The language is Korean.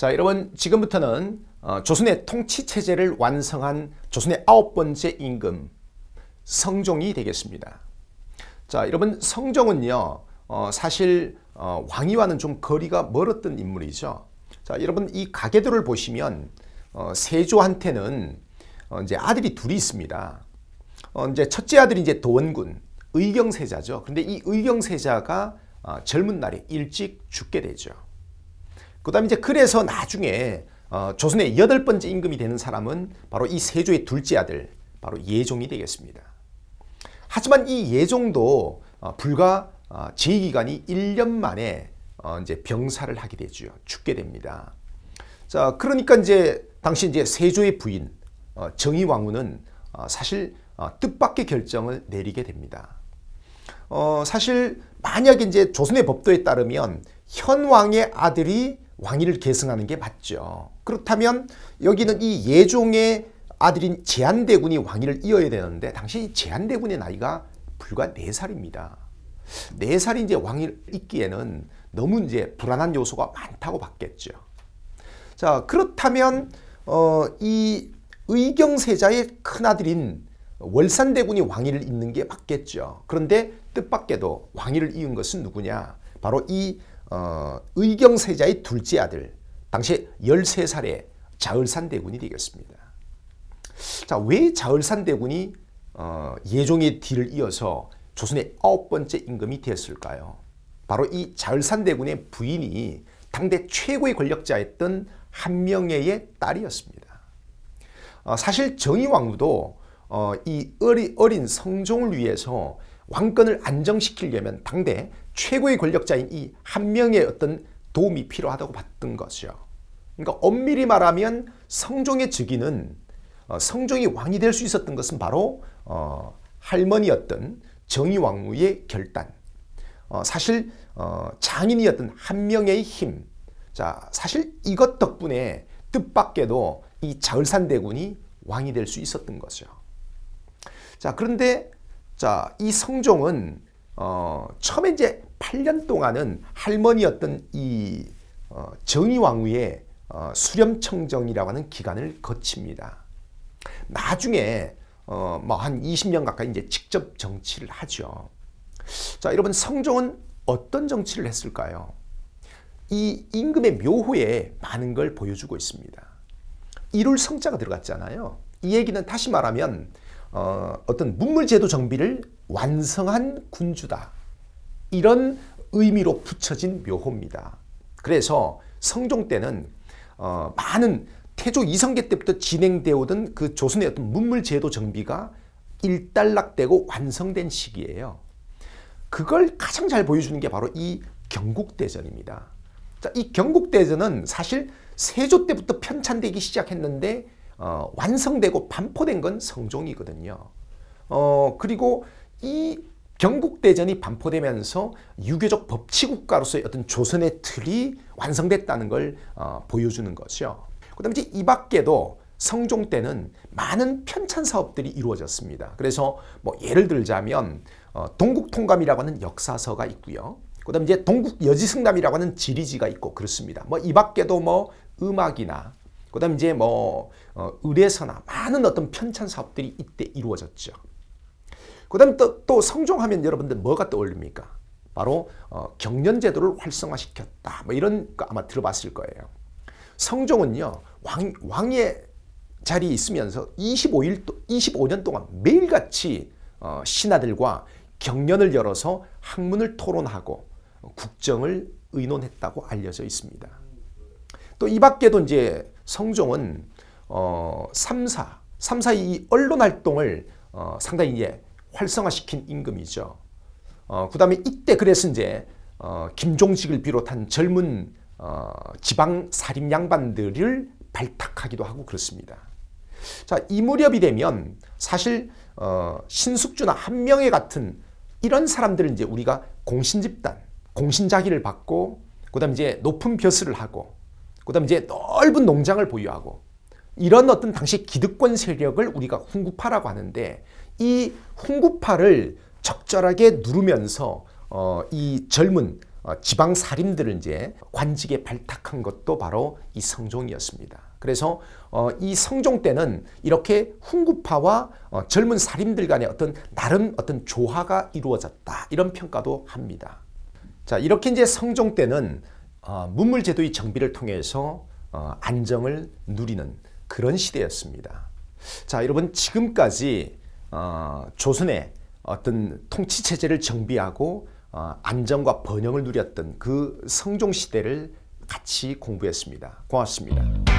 자 여러분 지금부터는 어, 조선의 통치체제를 완성한 조선의 아홉 번째 임금 성종이 되겠습니다. 자 여러분 성종은요 어, 사실 어, 왕위와는 좀 거리가 멀었던 인물이죠. 자 여러분 이 가계도를 보시면 어, 세조한테는 이제 아들이 둘이 있습니다. 이제 첫째 아들이 이제 도원군 의경세자죠. 그런데 이 의경세자가 젊은 날에 일찍 죽게 되죠. 그 다음에 이제 그래서 나중에 어, 조선의 여덟 번째 임금이 되는 사람은 바로 이 세조의 둘째 아들 바로 예종이 되겠습니다. 하지만 이 예종도 어, 불과 어, 제기간이 1년 만에 어, 이제 병사를 하게 되죠. 죽게 됩니다. 자, 그러니까 이제 당시 이제 세조의 부인 어, 정의왕후는 어, 사실 뜻밖의 결정을 내리게 됩니다. 사실 만약에 이제 조선의 법도에 따르면 현왕의 아들이 왕위를 계승하는 게 맞죠. 그렇다면 여기는 이 예종의 아들인 제한대군이 왕위를 이어야 되는데 당시 제한대군의 나이가 불과 4살입니다. 4살이 이제 왕위를 잇기에는 너무 이제 불안한 요소가 많다고 봤겠죠. 자 그렇다면 어, 이 의경세자의 큰아들인 월산대군이 왕위를 잇는 게 맞겠죠. 그런데 뜻밖에도 왕위를 이은 것은 누구냐? 바로 이 어, 의경세자의 둘째 아들 당시 13살의 자을산 대군이 되겠습니다. 자, 왜 자을산 대군이 어, 예종의 뒤를 이어서 조선의 아홉 번째 임금이 됐을까요? 바로 이 자을산 대군의 부인이 당대 최고의 권력자였던 한명예의 딸이었습니다. 어, 사실 정의왕후도 어, 이 어리, 어린 성종을 위해서 왕권을 안정시키려면 당대 최고의 권력자인 이 한 명의 어떤 도움이 필요하다고 봤던 것이죠 그러니까 엄밀히 말하면 성종의 즉위는 어, 성종이 왕이 될 수 있었던 것은 바로 어, 할머니였던 정의왕후의 결단. 어, 사실 장인이었던 한 명의 힘. 자, 사실 이것 덕분에 뜻밖에도 이 자을산 대군이 왕이 될 수 있었던 것이요. 자, 그런데 자, 이 성종은 어, 처음에 이제 8년 동안은 할머니였던 이 어, 정의왕후의 어, 수렴청정이라고 하는 기간을 거칩니다. 나중에 어, 뭐한 20년 가까이 이제 직접 정치를 하죠. 자, 여러분 성종은 어떤 정치를 했을까요? 이 임금의 묘호에 많은 걸 보여주고 있습니다. 이룰 성자가 들어갔잖아요. 이 얘기는 다시 말하면 어, 어떤 문물제도 정비를 완성한 군주다. 이런 의미로 붙여진 묘호입니다. 그래서 성종 때는 어, 많은 태조 이성계 때부터 진행되어 오던 그 조선의 어떤 문물 제도 정비가 일단락되고 완성된 시기예요. 그걸 가장 잘 보여주는 게 바로 이 경국대전입니다. 자, 이 경국대전은 사실 세조 때부터 편찬되기 시작했는데 어, 완성되고 반포된 건 성종이거든요. 어, 그리고 이 경국대전이 반포되면서 유교적 법치국가로서의 어떤 조선의 틀이 완성됐다는 걸 어, 보여주는 거죠. 그 다음에 이 밖에도 성종 때는 많은 편찬 사업들이 이루어졌습니다. 그래서 뭐 예를 들자면 어, 동국통감이라고 하는 역사서가 있고요. 그 다음에 이제 동국여지승담이라고 하는 지리지가 있고 그렇습니다. 뭐 이 밖에도 뭐 음악이나 그 다음에 이제 뭐 어, 의뢰서나 많은 어떤 편찬 사업들이 이때 이루어졌죠. 그 다음에 또, 또 성종하면 여러분들 뭐가 떠올립니까? 바로 어, 경련제도를 활성화시켰다. 뭐 이런 거 아마 들어봤을 거예요. 성종은요. 왕, 왕의 자리에 있으면서 25일, 25년 동안 매일같이 어, 신하들과 경련을 열어서 학문을 토론하고 국정을 의논했다고 알려져 있습니다. 또 이 밖에도 이제 성종은 어, 삼사, 삼사이 언론 활동을 어, 상당히 이제 활성화시킨 임금이죠. 어, 그 다음에 이때 그래서 이제 어, 김종식을 비롯한 젊은 어, 지방 사립 양반들을 발탁하기도 하고 그렇습니다. 자, 이 무렵이 되면 사실 어, 신숙주나 한명의 같은 이런 사람들을 이제 우리가 공신집단, 공신자기를 받고 그 다음 이제 높은 벼슬을 하고 그 다음 이제 넓은 농장을 보유하고 이런 어떤 당시 기득권 세력을 우리가 훈구파라고 하는데 이 홍구파를 적절하게 누르면서 어, 이 젊은 어, 지방 사림들을 이제 관직에 발탁한 것도 바로 이 성종이었습니다. 그래서 어, 이 성종 때는 이렇게 훈구파와 어, 젊은 사림들 간의 어떤 나름 어떤 조화가 이루어졌다 이런 평가도 합니다. 자 이렇게 이제 성종 때는 어, 문물제도의 정비를 통해서 어, 안정을 누리는 그런 시대였습니다. 자 여러분 지금까지 어, 조선의 어떤 통치 체제를 정비하고 어, 안정과 번영을 누렸던 그 성종 시대를 같이 공부했습니다. 고맙습니다.